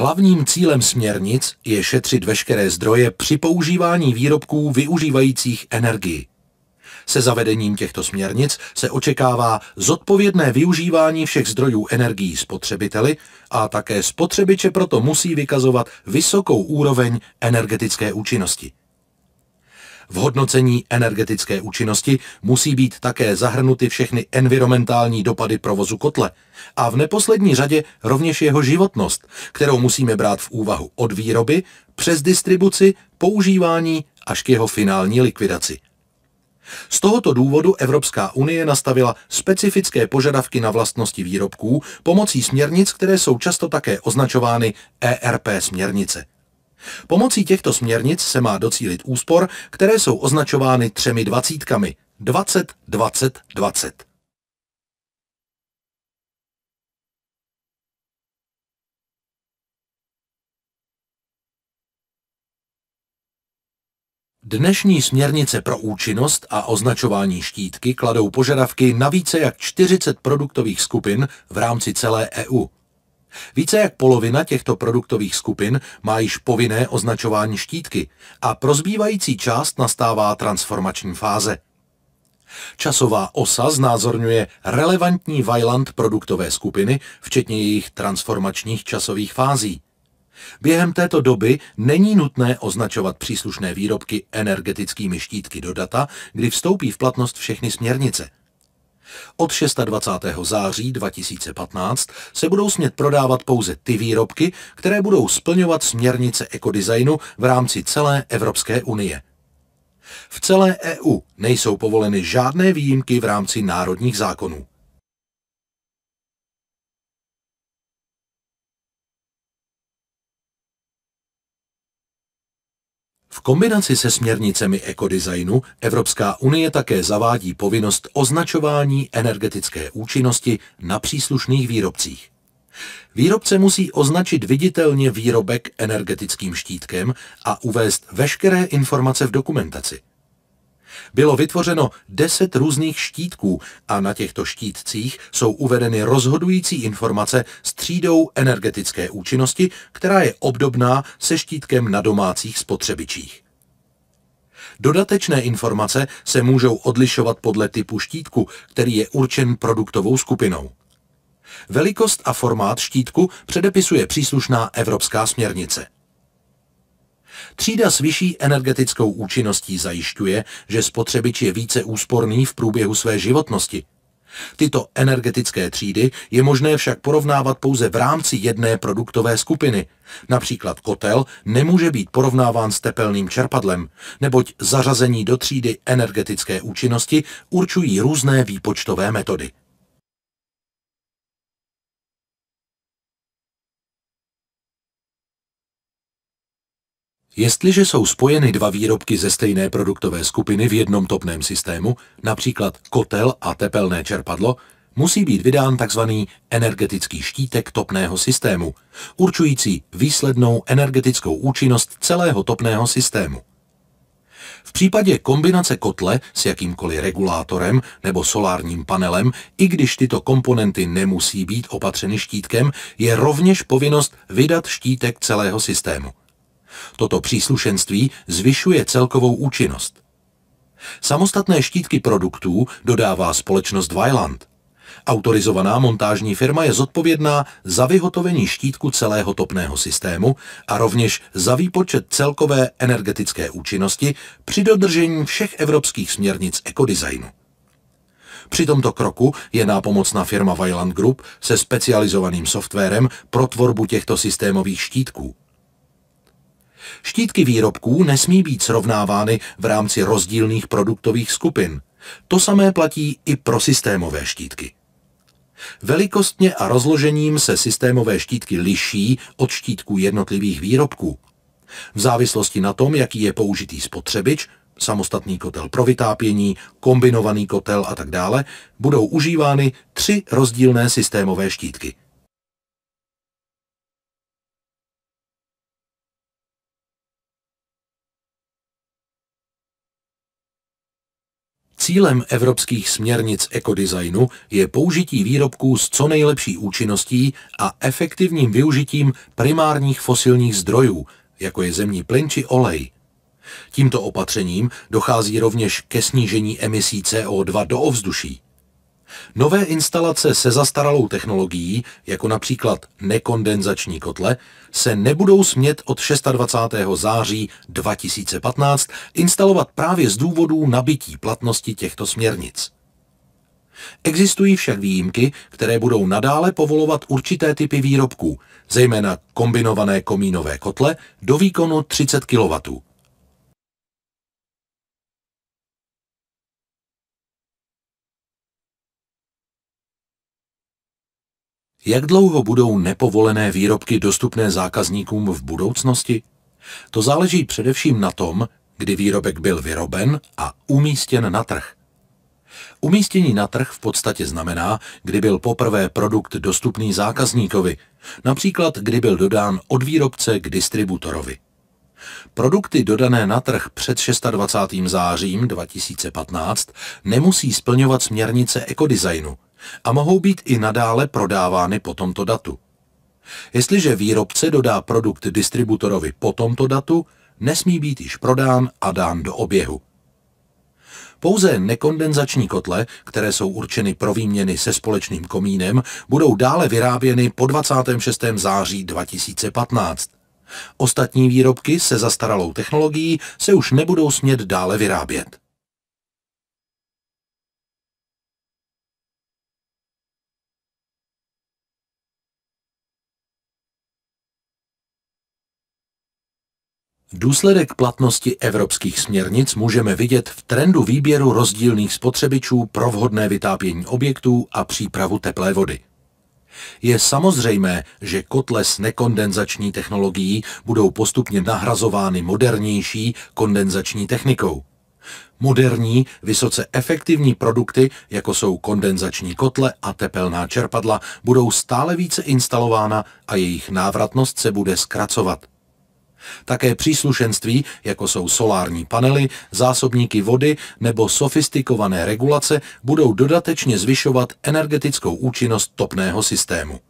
Hlavním cílem směrnic je šetřit veškeré zdroje při používání výrobků využívajících energii. Se zavedením těchto směrnic se očekává zodpovědné využívání všech zdrojů energií spotřebiteli a také spotřebiče proto musí vykazovat vysokou úroveň energetické účinnosti. V hodnocení energetické účinnosti musí být také zahrnuty všechny environmentální dopady provozu kotle a v neposlední řadě rovněž jeho životnost, kterou musíme brát v úvahu od výroby přes distribuci, používání až k jeho finální likvidaci. Z tohoto důvodu Evropská unie nastavila specifické požadavky na vlastnosti výrobků pomocí směrnic, které jsou často také označovány ERP směrnice. Pomocí těchto směrnic se má docílit úspor, které jsou označovány třemi dvacítkami 20, 20, 20. Dnešní směrnice pro účinnost a označování štítky kladou požadavky na více jak 40 produktových skupin v rámci celé EU. Více jak polovina těchto produktových skupin má již povinné označování štítky a pro zbývající část nastává transformační fáze. Časová osa znázorňuje relevantní vajland produktové skupiny, včetně jejich transformačních časových fází. Během této doby není nutné označovat příslušné výrobky energetickými štítky do data, kdy vstoupí v platnost všechny směrnice – od 26. září 2015 se budou smět prodávat pouze ty výrobky, které budou splňovat směrnice ekodesignu v rámci celé Evropské unie. V celé EU nejsou povoleny žádné výjimky v rámci národních zákonů. V kombinaci se směrnicemi ekodesignu Evropská unie také zavádí povinnost označování energetické účinnosti na příslušných výrobcích. Výrobce musí označit viditelně výrobek energetickým štítkem a uvést veškeré informace v dokumentaci. Bylo vytvořeno deset různých štítků a na těchto štítcích jsou uvedeny rozhodující informace s třídou energetické účinnosti, která je obdobná se štítkem na domácích spotřebičích. Dodatečné informace se můžou odlišovat podle typu štítku, který je určen produktovou skupinou. Velikost a formát štítku předepisuje příslušná evropská směrnice. Třída s vyšší energetickou účinností zajišťuje, že spotřebič je více úsporný v průběhu své životnosti. Tyto energetické třídy je možné však porovnávat pouze v rámci jedné produktové skupiny. Například kotel nemůže být porovnáván s tepelným čerpadlem, neboť zařazení do třídy energetické účinnosti určují různé výpočtové metody. Jestliže jsou spojeny dva výrobky ze stejné produktové skupiny v jednom topném systému, například kotel a tepelné čerpadlo, musí být vydán tzv. energetický štítek topného systému, určující výslednou energetickou účinnost celého topného systému. V případě kombinace kotle s jakýmkoliv regulátorem nebo solárním panelem, i když tyto komponenty nemusí být opatřeny štítkem, je rovněž povinnost vydat štítek celého systému. Toto příslušenství zvyšuje celkovou účinnost. Samostatné štítky produktů dodává společnost Vyland. Autorizovaná montážní firma je zodpovědná za vyhotovení štítku celého topného systému a rovněž za výpočet celkové energetické účinnosti při dodržení všech evropských směrnic ekodesignu. Při tomto kroku je nápomocná firma Vyland Group se specializovaným softwarem pro tvorbu těchto systémových štítků. Štítky výrobků nesmí být srovnávány v rámci rozdílných produktových skupin. To samé platí i pro systémové štítky. Velikostně a rozložením se systémové štítky liší od štítků jednotlivých výrobků. V závislosti na tom, jaký je použitý spotřebič, samostatný kotel pro vytápění, kombinovaný kotel a tak dále, budou užívány tři rozdílné systémové štítky – Cílem evropských směrnic ekodesignu je použití výrobků s co nejlepší účinností a efektivním využitím primárních fosilních zdrojů, jako je zemní plyn či olej. Tímto opatřením dochází rovněž ke snížení emisí CO2 do ovzduší. Nové instalace se zastaralou technologií, jako například nekondenzační kotle, se nebudou smět od 26. září 2015 instalovat právě z důvodů nabití platnosti těchto směrnic. Existují však výjimky, které budou nadále povolovat určité typy výrobků, zejména kombinované komínové kotle do výkonu 30 kW. Jak dlouho budou nepovolené výrobky dostupné zákazníkům v budoucnosti? To záleží především na tom, kdy výrobek byl vyroben a umístěn na trh. Umístění na trh v podstatě znamená, kdy byl poprvé produkt dostupný zákazníkovi, například kdy byl dodán od výrobce k distributorovi. Produkty dodané na trh před 26. zářím 2015 nemusí splňovat směrnice ekodesignu – a mohou být i nadále prodávány po tomto datu. Jestliže výrobce dodá produkt distributorovi po tomto datu, nesmí být již prodán a dán do oběhu. Pouze nekondenzační kotle, které jsou určeny pro výměny se společným komínem, budou dále vyráběny po 26. září 2015. Ostatní výrobky se zastaralou technologií se už nebudou smět dále vyrábět. Důsledek platnosti evropských směrnic můžeme vidět v trendu výběru rozdílných spotřebičů pro vhodné vytápění objektů a přípravu teplé vody. Je samozřejmé, že kotle s nekondenzační technologií budou postupně nahrazovány modernější kondenzační technikou. Moderní, vysoce efektivní produkty, jako jsou kondenzační kotle a tepelná čerpadla, budou stále více instalována a jejich návratnost se bude zkracovat. Také příslušenství, jako jsou solární panely, zásobníky vody nebo sofistikované regulace, budou dodatečně zvyšovat energetickou účinnost topného systému.